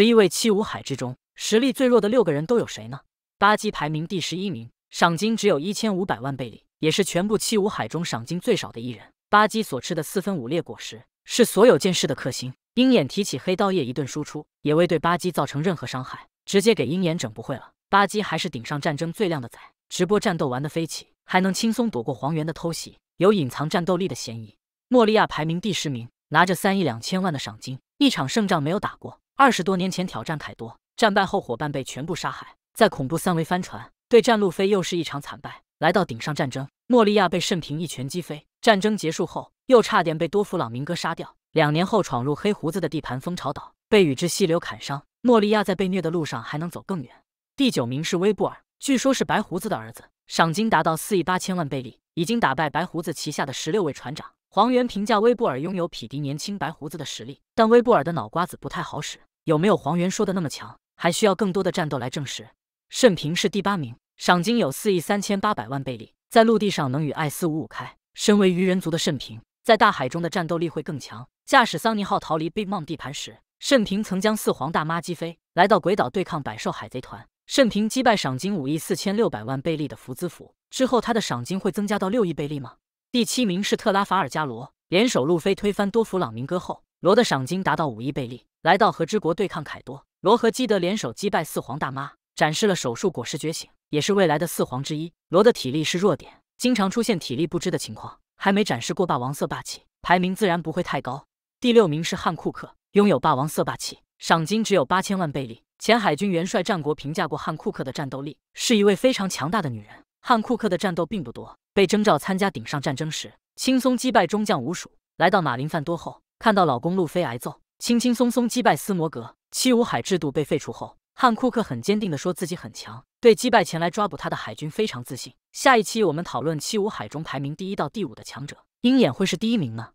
十一位七武海之中实力最弱的六个人都有谁呢？巴基排名第十一名，赏金只有一千五百万贝里，也是全部七武海中赏金最少的一人。巴基所吃的四分五裂果实是所有剑士的克星，鹰眼提起黑刀叶一顿输出，也未对巴基造成任何伤害，直接给鹰眼整不会了。巴基还是顶上战争最靓的仔，直播战斗玩的飞起，还能轻松躲过黄猿的偷袭，有隐藏战斗力的嫌疑。莫利亚排名第十名，拿着三亿两千万的赏金，一场胜仗没有打过。二十多年前挑战凯多，战败后伙伴被全部杀害。在恐怖三维帆船对战路飞又是一场惨败。来到顶上战争，莫利亚被甚平一拳击飞。战争结束后又差点被多弗朗明哥杀掉。两年后闯入黑胡子的地盘蜂巢岛，被与之溪流砍伤。莫利亚在被虐的路上还能走更远。第九名是威布尔，据说是白胡子的儿子，赏金达到四亿八千万贝利，已经打败白胡子旗下的十六位船长。黄猿评价威布尔拥有匹敌年轻白胡子的实力，但威布尔的脑瓜子不太好使。有没有黄猿说的那么强？还需要更多的战斗来证实。甚平是第八名，赏金有四亿三千八百万贝利，在陆地上能与艾斯五五开。身为鱼人族的甚平，在大海中的战斗力会更强。驾驶桑尼号逃离 Big Mom 地盘时，甚平曾将四皇大妈击飞。来到鬼岛对抗百兽海贼团，甚平击败赏金五亿四千六百万贝利的福兹福之后，他的赏金会增加到六亿贝利吗？第七名是特拉法尔加罗，联手路飞推翻多弗朗明哥后。罗的赏金达到五亿贝利，来到和之国对抗凯多。罗和基德联手击败四皇大妈，展示了手术果实觉醒，也是未来的四皇之一。罗的体力是弱点，经常出现体力不支的情况，还没展示过霸王色霸气，排名自然不会太高。第六名是汉库克，拥有霸王色霸气，赏金只有八千万贝利。前海军元帅战国评价过汉库克的战斗力，是一位非常强大的女人。汉库克的战斗并不多，被征召参加顶上战争时，轻松击败中将五鼠。来到马林范多后。看到老公路飞挨揍，轻轻松松击败斯摩格，七武海制度被废除后，汉库克很坚定地说自己很强，对击败前来抓捕他的海军非常自信。下一期我们讨论七武海中排名第一到第五的强者，鹰眼会是第一名吗？